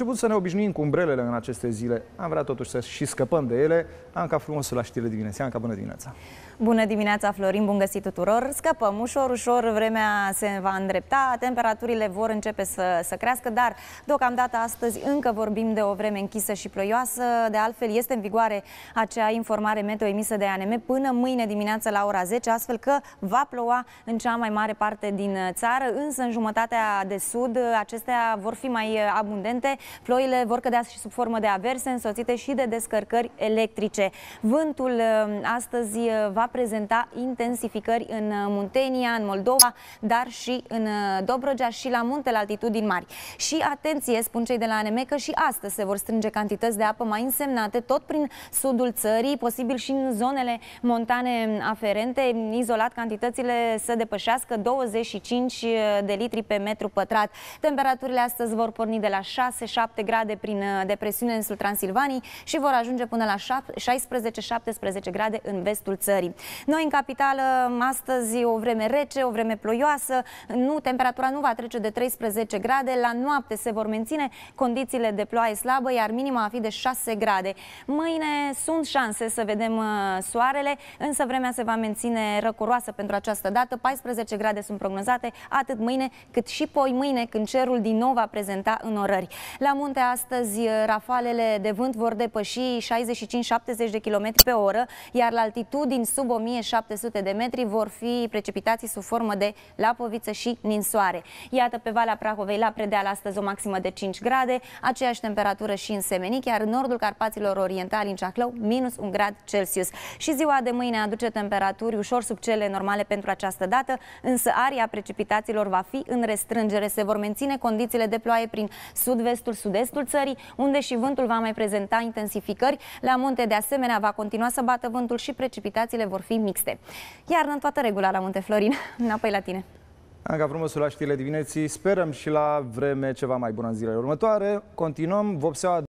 început să ne obișnuim cu umbrelele în aceste zile. Am vrea totuși să și scăpăm de ele. Anca frumos la știre dimineața. Anca, bună dimineața! Bună dimineața, Florin, bun găsit tuturor! Scăpăm ușor, ușor, vremea se va îndrepta, temperaturile vor începe să, să crească, dar deocamdată astăzi încă vorbim de o vreme închisă și ploioasă. De altfel, este în vigoare acea informare meteo emisă de ANM până mâine dimineață la ora 10, astfel că va ploua în cea mai mare parte din țară, însă în jumătatea de sud acestea vor fi mai abundente Ploile vor cădea și sub formă de averse, însoțite și de descărcări electrice. Vântul uh, astăzi uh, va prezenta intensificări în uh, Muntenia, în Moldova, dar și în Dobrogea și la munte la altitudini mari. Și atenție, spun cei de la ANM că și astăzi se vor strânge cantități de apă mai însemnate, tot prin sudul țării, posibil și în zonele montane aferente, izolat cantitățile să depășească 25 de litri pe metru pătrat. Temperaturile astăzi vor porni de la 6 7 grade prin uh, depresiune în sul Transilvanii și vor ajunge până la 16-17 grade în vestul țării. Noi în capitală astăzi o vreme rece, o vreme ploioasă, nu, temperatura nu va trece de 13 grade, la noapte se vor menține condițiile de ploaie slabă, iar minima va fi de 6 grade. Mâine sunt șanse să vedem uh, soarele, însă vremea se va menține răcoroasă pentru această dată, 14 grade sunt prognozate atât mâine cât și poi mâine când cerul din nou va prezenta în orări. La munte astăzi eh, rafalele de vânt vor depăși 65-70 de km pe oră, iar la altitudini sub 1700 de metri vor fi precipitații sub formă de lapoviță și ninsoare. Iată pe Valea Prahovei la predeal astăzi o maximă de 5 grade, aceeași temperatură și în Semenic, iar în nordul Carpaților Orientali în Ceahlău minus 1 grad Celsius. Și ziua de mâine aduce temperaturi ușor sub cele normale pentru această dată, însă aria precipitațiilor va fi în restrângere. Se vor menține condițiile de ploaie prin sud-vestul sud-estul țării, unde și vântul va mai prezenta intensificări. La munte, de asemenea, va continua să bată vântul și precipitațiile vor fi mixte. Iar în toată regula la munte, Florin, înapoi la tine. Anca, frumosul la știrile dimineții. Sperăm și la vreme ceva mai bună în zilele următoare. Continuăm. Vopseaua